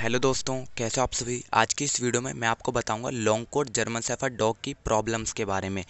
hello दोस्तों कैसे हो आप सभी आज की इस वीडियो में मैं आपको बताऊंगा long coat German shepherd dog की प्रॉब्लम्स के बारे में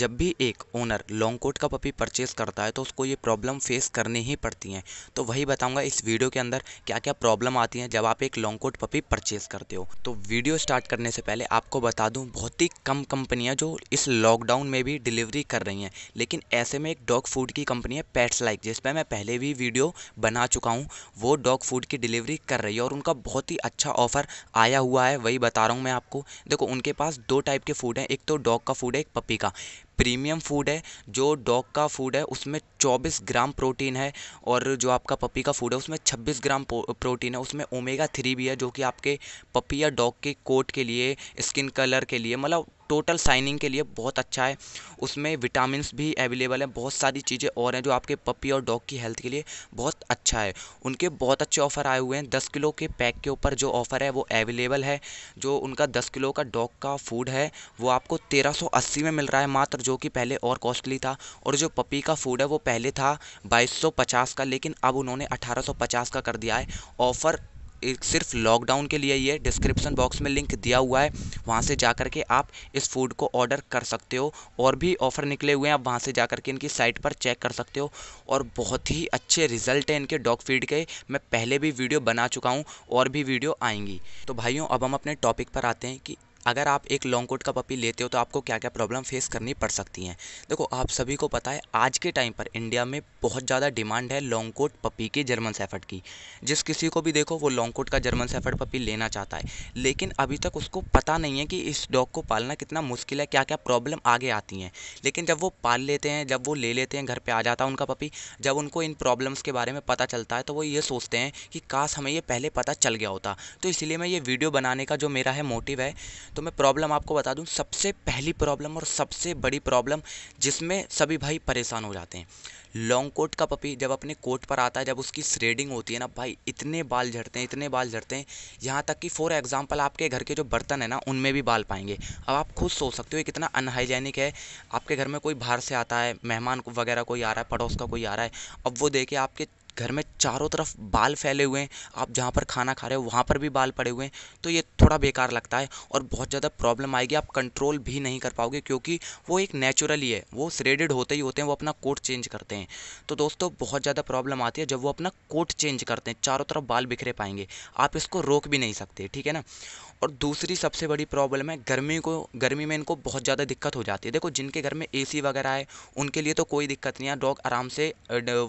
जब भी एक ओनर लॉन्ग कोट का पपी परचेस करता है तो उसको ये प्रॉब्लम फेस करनी ही पड़ती हैं तो वही बताऊंगा इस वीडियो के अंदर क्या क्या प्रॉब्लम आती हैं जब आप एक लॉन्ग कोट पपी परचेस करते हो तो वीडियो स्टार्ट करने से पहले आपको बता दूँ बहुत ही कम कंपनियाँ जो इस लॉकडाउन में भी डिलीवरी कर रही हैं लेकिन ऐसे में एक डॉग फूड की कंपनी है पैट्स लाइक जिस पर मैं पहले भी वीडियो बना चुका हूँ वो डॉग फूड की डिलीवरी कर रही है और उनका बहुत बहुत ही अच्छा ऑफ़र आया हुआ है वही बता रहा हूँ मैं आपको देखो उनके पास दो टाइप के फूड हैं एक तो डॉग का फूड है एक पपी का प्रीमियम फूड है जो डॉग का फूड है उसमें 24 ग्राम प्रोटीन है और जो आपका पपी का फूड है उसमें 26 ग्राम प्रोटीन है उसमें ओमेगा थ्री भी है जो कि आपके पपी या डॉग के कोट के लिए स्किन कलर के लिए मतलब टोटल साइनिंग के लिए बहुत अच्छा है उसमें विटामिन भी अवेलेबल हैं बहुत सारी चीज़ें और हैं जो आपके पपी और डॉग की हेल्थ के लिए बहुत अच्छा है उनके बहुत अच्छे ऑफ़र आए हुए हैं दस किलो के पैक के ऊपर जो ऑफ़र है वो अवेलेबल है जो उनका दस किलो का डॉग का फूड है वो आपको तेरह सौ अस्सी में मिल रहा है मात्र जो कि पहले और कॉस्टली था और जो पपी का फूड है वो पहले था बाईस सौ पचास का लेकिन अब उन्होंने अठारह सौ पचास का कर दिया है ऑफ़र सिर्फ लॉकडाउन के लिए ही है डिस्क्रिप्सन बॉक्स में लिंक दिया हुआ है वहाँ से जा कर के आप इस फूड को ऑर्डर कर सकते हो और भी ऑफ़र निकले हुए हैं आप वहाँ से जा कर के इनकी साइट पर चेक कर सकते हो और बहुत ही अच्छे रिजल्ट हैं इनके डॉग फीड के मैं पहले भी वीडियो बना चुका हूँ और भी वीडियो आएंगी तो भाइयों अब हम अपने टॉपिक पर आते हैं कि अगर आप एक लॉन्ग कोट का पपी लेते हो तो आपको क्या क्या प्रॉब्लम फेस करनी पड़ सकती हैं देखो आप सभी को पता है आज के टाइम पर इंडिया में बहुत ज़्यादा डिमांड है लॉन्ग कोट पपी के जर्मन सेफर्ट की जिस किसी को भी देखो वो लॉन्ग कोट का जर्मन सेफर्ट पपी लेना चाहता है लेकिन अभी तक उसको पता नहीं है कि इस डॉग को पालना कितना मुश्किल है क्या क्या प्रॉब्लम आगे आती हैं लेकिन जब वो पाल लेते हैं जब वो ले लेते हैं घर पर आ जाता है उनका पपी जब उनको इन प्रॉब्लम्स के बारे में पता चलता है तो वो ये सोचते हैं कि काश हमें ये पहले पता चल गया होता तो इसलिए मैं ये वीडियो बनाने का जो मेरा है मोटिव है तो मैं प्रॉब्लम आपको बता दूं सबसे पहली प्रॉब्लम और सबसे बड़ी प्रॉब्लम जिसमें सभी भाई परेशान हो जाते हैं लॉन्ग कोट का पपी जब अपने कोट पर आता है जब उसकी श्रेडिंग होती है ना भाई इतने बाल झड़ते हैं इतने बाल झड़ते हैं यहाँ तक कि फॉर एग्जाम्पल आपके घर के जो बर्तन है ना उनमें भी बाल पाएंगे अब आप खुद सोच सकते हो कितना अनहाइजेनिक है आपके घर में कोई बाहर से आता है मेहमान वगैरह कोई आ रहा है पड़ोस का कोई आ रहा है अब वो देखे आपके घर में चारों तरफ बाल फैले हुए हैं आप जहाँ पर खाना खा रहे हो वहाँ पर भी बाल पड़े हुए हैं तो ये थोड़ा बेकार लगता है और बहुत ज़्यादा प्रॉब्लम आएगी आप कंट्रोल भी नहीं कर पाओगे क्योंकि वो एक नेचुरल ही है वो श्रेडेड होते ही होते हैं वो अपना कोट चेंज करते हैं तो दोस्तों बहुत ज़्यादा प्रॉब्लम आती है जब वो अपना कोट चेंज करते हैं चारों तरफ बाल बिखरे पाएंगे आप इसको रोक भी नहीं सकते ठीक है ना और दूसरी सबसे बड़ी प्रॉब्लम है गर्मी को गर्मी में इनको बहुत ज़्यादा दिक्कत हो जाती है देखो जिनके घर में एसी वगैरह है उनके लिए तो कोई दिक्कत नहीं है डॉग आराम से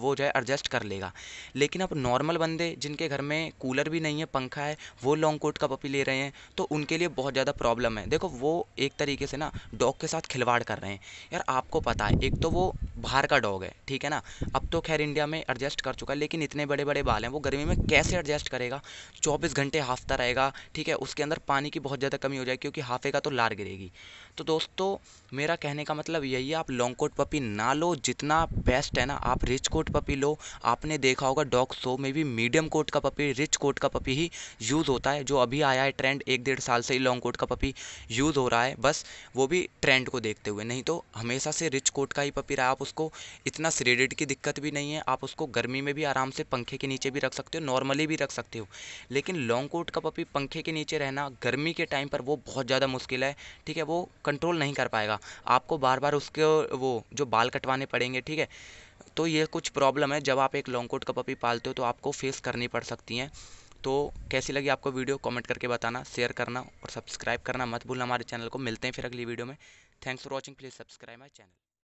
वो जो है एडजस्ट कर लेगा लेकिन अब नॉर्मल बंदे जिनके घर में कूलर भी नहीं है पंखा है वो लॉन्ग कोट का पपी ले रहे हैं तो उनके लिए बहुत ज़्यादा प्रॉब्लम है देखो वो एक तरीके से ना डॉग के साथ खिलवाड़ कर रहे हैं यार आपको पता है एक तो वो बाहर का डॉग है ठीक है ना अब तो खैर इंडिया में एडजस्ट कर चुका है लेकिन इतने बड़े बड़े बाल हैं वो गर्मी में कैसे एडजस्ट करेगा चौबीस घंटे हाफता रहेगा ठीक है उसके अंदर पानी की बहुत ज़्यादा कमी हो जाएगी क्योंकि हाफे का तो लार गिरेगी तो दोस्तों मेरा कहने का मतलब यही है आप लॉन्ग कोट पपी ना लो जितना बेस्ट है ना आप रिच कोट पपी लो आपने देखा होगा डॉग शो में भी मीडियम कोट का पपी रिच कोट का पपी ही यूज़ होता है जो अभी आया है ट्रेंड एक डेढ़ साल से ही लॉन्ग कोट का पपी यूज़ हो रहा है बस वो भी ट्रेंड को देखते हुए नहीं तो हमेशा से रिच कोट का ही पपी रहा आप उसको इतना श्रेडिड की दिक्कत भी नहीं है आप उसको गर्मी में भी आराम से पंखे के नीचे भी रख सकते हो नॉर्मली भी रख सकते हो लेकिन लॉन्ग कोट का पपी पंखे के नीचे रहना गर्मी के टाइम पर वो बहुत ज़्यादा मुश्किल है ठीक है वो कंट्रोल नहीं कर पाएगा आपको बार बार उसके वो जो बाल कटवाने पड़ेंगे ठीक है तो ये कुछ प्रॉब्लम है जब आप एक लॉन्ग कोट का पपी पालते हो तो आपको फेस करनी पड़ सकती हैं तो कैसी लगी आपको वीडियो कमेंट करके बताना शेयर करना और सब्सक्राइब करना मत भूलना हमारे चैनल को मिलते हैं फिर अगली वीडियो में thanks for watching please subscribe my channel